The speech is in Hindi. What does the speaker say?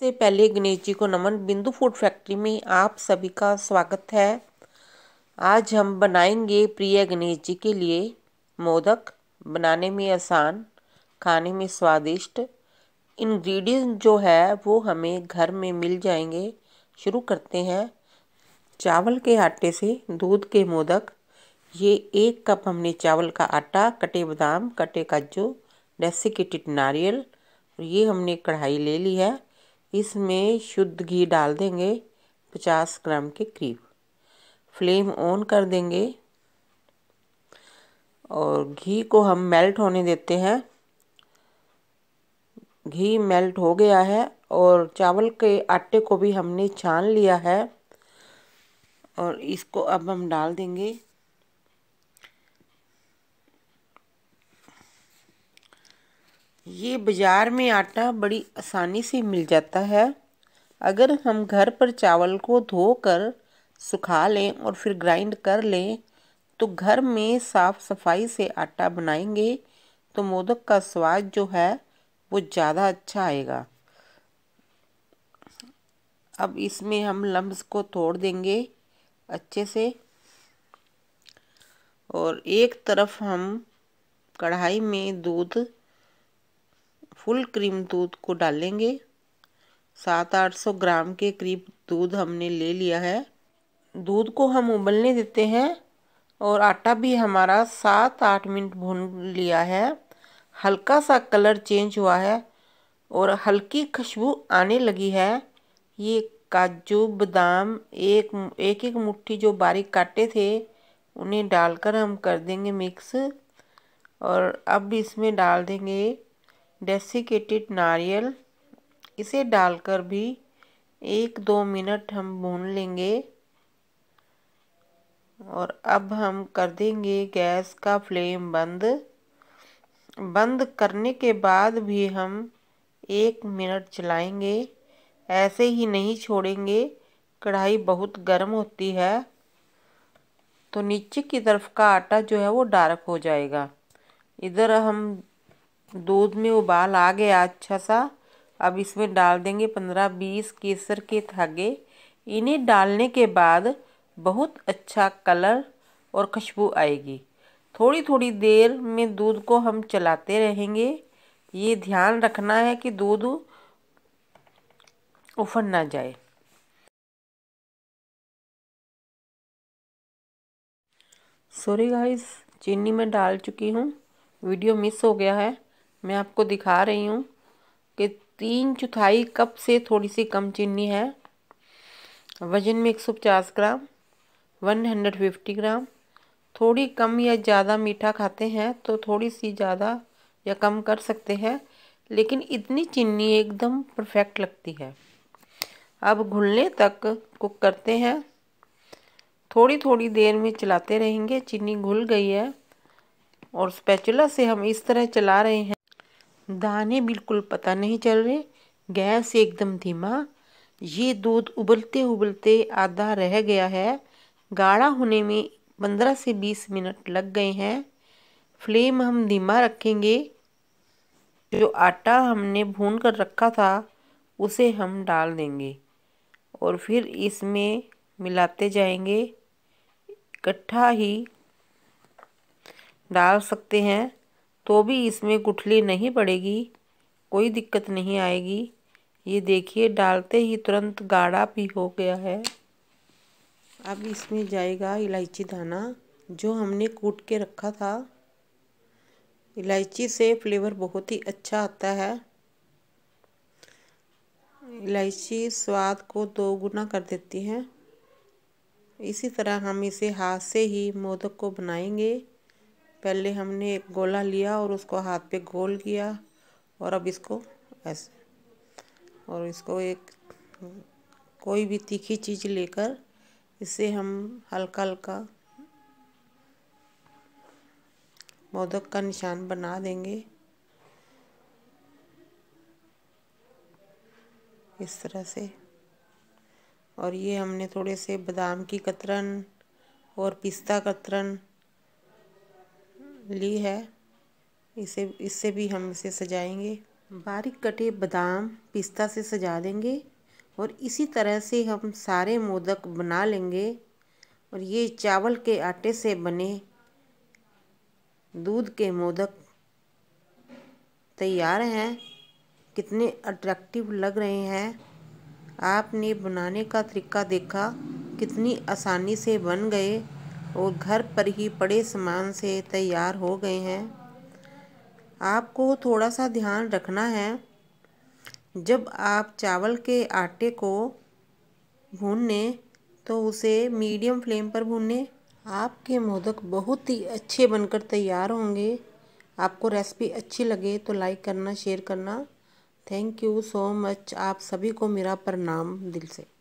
सबसे पहले गणेश जी को नमन बिंदु फूड फैक्ट्री में आप सभी का स्वागत है आज हम बनाएंगे प्रिय गणेश जी के लिए मोदक बनाने में आसान खाने में स्वादिष्ट इंग्रेडिएंट जो है वो हमें घर में मिल जाएंगे शुरू करते हैं चावल के आटे से दूध के मोदक ये एक कप हमने चावल का आटा कटे बादाम कटे काजू डेसिकेटेड नारियल ये हमने कढ़ाई ले ली है इसमें शुद्ध घी डाल देंगे 50 ग्राम के करीब फ्लेम ऑन कर देंगे और घी को हम मेल्ट होने देते हैं घी मेल्ट हो गया है और चावल के आटे को भी हमने छान लिया है और इसको अब हम डाल देंगे ये बाज़ार में आटा बड़ी आसानी से मिल जाता है अगर हम घर पर चावल को धोकर सुखा लें और फिर ग्राइंड कर लें तो घर में साफ़ सफाई से आटा बनाएंगे तो मोदक का स्वाद जो है वो ज़्यादा अच्छा आएगा अब इसमें हम लम्ब्स को तोड़ देंगे अच्छे से और एक तरफ हम कढ़ाई में दूध फुल क्रीम दूध को डालेंगे सात आठ सौ ग्राम के करीब दूध हमने ले लिया है दूध को हम उबलने देते हैं और आटा भी हमारा सात आठ मिनट भून लिया है हल्का सा कलर चेंज हुआ है और हल्की खुशबू आने लगी है ये काजू बादाम एक एक एक मुट्ठी जो बारीक काटे थे उन्हें डालकर हम कर देंगे मिक्स और अब इसमें डाल देंगे डेसिकेटेड नारियल इसे डालकर भी एक दो मिनट हम भून लेंगे और अब हम कर देंगे गैस का फ्लेम बंद बंद करने के बाद भी हम एक मिनट चलाएंगे ऐसे ही नहीं छोड़ेंगे कढ़ाई बहुत गर्म होती है तो नीचे की तरफ का आटा जो है वो डार्क हो जाएगा इधर हम दूध में उबाल आ गया अच्छा सा अब इसमें डाल देंगे पंद्रह बीस केसर के धागे इन्हें डालने के बाद बहुत अच्छा कलर और खुशबू आएगी थोड़ी थोड़ी देर में दूध को हम चलाते रहेंगे ये ध्यान रखना है कि दूध उफन ना जाए सॉरी गाइस चीनी मैं डाल चुकी हूँ वीडियो मिस हो गया है मैं आपको दिखा रही हूँ कि तीन चौथाई कप से थोड़ी सी कम चीनी है वजन में 150 ग्राम 150 ग्राम थोड़ी कम या ज़्यादा मीठा खाते हैं तो थोड़ी सी ज़्यादा या कम कर सकते हैं लेकिन इतनी चीनी एकदम परफेक्ट लगती है अब घुलने तक कुक करते हैं थोड़ी थोड़ी देर में चलाते रहेंगे चीनी घुल गई है और स्पैचुला से हम इस तरह चला रहे हैं दाने बिल्कुल पता नहीं चल रहे गैस एकदम धीमा ये दूध उबलते उबलते आधा रह गया है गाढ़ा होने में पंद्रह से बीस मिनट लग गए हैं फ्लेम हम धीमा रखेंगे जो आटा हमने भून कर रखा था उसे हम डाल देंगे और फिर इसमें मिलाते जाएंगे इकट्ठा ही डाल सकते हैं तो भी इसमें गुठली नहीं पड़ेगी कोई दिक्कत नहीं आएगी ये देखिए डालते ही तुरंत गाढ़ा भी हो गया है अब इसमें जाएगा इलायची दाना जो हमने कूट के रखा था इलायची से फ्लेवर बहुत ही अच्छा आता है इलायची स्वाद को दो गुना कर देती है इसी तरह हम इसे हाथ से ही मोदक को बनाएंगे पहले हमने एक गोला लिया और उसको हाथ पे गोल किया और अब इसको ऐसे और इसको एक कोई भी तीखी चीज़ लेकर इसे हम हल्का हल्का मोदक का निशान बना देंगे इस तरह से और ये हमने थोड़े से बादाम की कतरन और पिस्ता कतरन ली है इसे इससे भी हम इसे सजाएंगे बारीक कटे बादाम पिस्ता से सजा देंगे और इसी तरह से हम सारे मोदक बना लेंगे और ये चावल के आटे से बने दूध के मोदक तैयार हैं कितने अट्रैक्टिव लग रहे हैं आपने बनाने का तरीका देखा कितनी आसानी से बन गए और घर पर ही पड़े सामान से तैयार हो गए हैं आपको थोड़ा सा ध्यान रखना है जब आप चावल के आटे को भूनने तो उसे मीडियम फ्लेम पर भूनने आपके मोदक बहुत ही अच्छे बनकर तैयार होंगे आपको रेसिपी अच्छी लगे तो लाइक करना शेयर करना थैंक यू सो मच आप सभी को मेरा प्रणाम दिल से